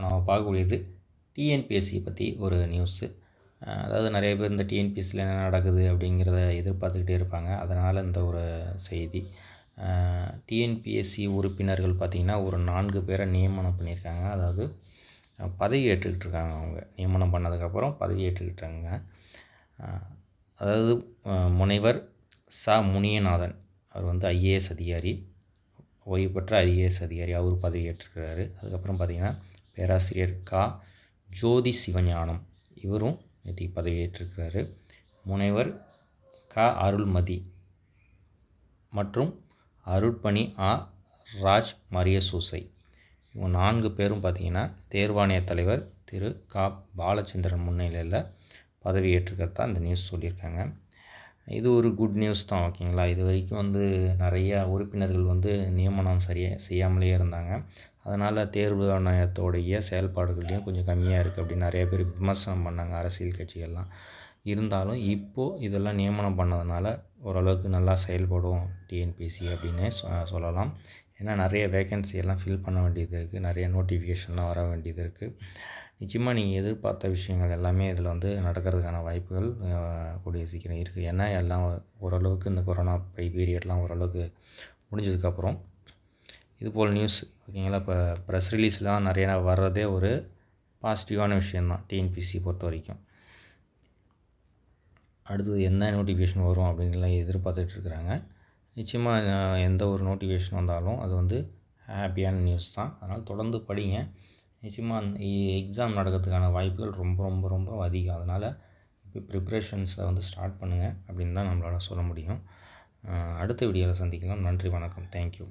இப்போ நம்ம பார்க்கக்கூடியது டிஎன்பிஎஸ்சி பற்றி ஒரு நியூஸு அதாவது நிறைய பேர் இந்த டிஎன்பிஎஸ்சியில் என்ன நடக்குது அப்படிங்கிறத எதிர்பார்த்துக்கிட்டே இருப்பாங்க அதனால் இந்த ஒரு செய்தி டிஎன்பிஎஸ்சி உறுப்பினர்கள் பார்த்திங்கன்னா ஒரு நான்கு பேரை நியமனம் பண்ணியிருக்காங்க அதாவது பதவி ஏற்றுக்கிட்டு இருக்காங்க அவங்க நியமனம் பண்ணதுக்கப்புறம் பதவி இருக்காங்க அதாவது முனைவர் ச முனியநாதன் அவர் வந்து ஐஏஎஸ் அதிகாரி ஓய்வு பெற்ற ஐஏஎஸ் அதிகாரி அவர் பதவி ஏற்றுக்கிறாரு அதுக்கப்புறம் பார்த்திங்கன்னா பேராசிரியர் கா ஜோதி சிவஞானம் இவரும் நேற்று பதவியேற்றிருக்கிறாரு முனைவர் க அருள்மதி மற்றும் அருட்பணி ஆ ராஜ் மரிய சூசை இவங்க நான்கு பேரும் பார்த்திங்கன்னா தேர்வாணைய தலைவர் திரு கா பாலச்சந்திரன் முன்னிலையில் பதவியேற்றுக்கிறதா இந்த நியூஸ் சொல்லியிருக்காங்க இது ஒரு குட் நியூஸ் தான் ஓகேங்களா இது வரைக்கும் வந்து நிறையா உறுப்பினர்கள் வந்து நியமனம் சரியாக செய்யாமலே இருந்தாங்க அதனால் தேர்வு ஆணையத்தோடைய செயல்பாடுகள்லையும் கொஞ்சம் கம்மியாக இருக்குது அப்படின்னு நிறைய பேர் விமர்சனம் பண்ணாங்க அரசியல் கட்சிகள்லாம் இருந்தாலும் இப்போது இதெல்லாம் நியமனம் பண்ணதுனால ஓரளவுக்கு நல்லா செயல்படும் டிஎன்பிசி அப்படின்னு சொல்லலாம் ஏன்னா நிறைய வேக்கன்சி எல்லாம் ஃபில் பண்ண வேண்டியது இருக்குது நிறைய நோட்டிஃபிகேஷன்லாம் வர வேண்டியது இருக்குது நிச்சயமாக நீங்கள் எதிர்பார்த்த விஷயங்கள் எல்லாமே இதில் வந்து நடக்கிறதுக்கான வாய்ப்புகள் கூடிய சீக்கிரம் இருக்குது ஏன்னா எல்லாம் ஓரளவுக்கு இந்த கொரோனா பீரியட்லாம் ஓரளவுக்கு முடிஞ்சதுக்கப்புறம் இதுபோல் நியூஸ் ஓகேங்களா இப்போ ப்ரெஸ் ரிலீஸ்லாம் நிறையா வர்றதே ஒரு பாசிட்டிவான விஷயந்தான் டிஎன்பிசி பொறுத்த வரைக்கும் அடுத்தது என்ன நோட்டிஃபிகேஷன் வரும் அப்படின்லாம் எதிர்பார்த்துட்ருக்குறாங்க நிச்சயமாக எந்த ஒரு நோட்டிஃபிகேஷன் வந்தாலும் அது வந்து ஹாப்பியான நியூஸ் தான் அதனால் தொடர்ந்து படிங்க நிச்சயமாக அந்த எக்ஸாம் நடக்கிறதுக்கான வாய்ப்புகள் ரொம்ப ரொம்ப ரொம்ப அதிகம் அதனால் இப்போ ப்ரிப்ரேஷன்ஸை வந்து ஸ்டார்ட் பண்ணுங்கள் அப்படின்னு தான் நம்மளால் சொல்ல முடியும் அடுத்த வீடியோவில் சந்திக்கலாம் நன்றி வணக்கம் தேங்க்யூ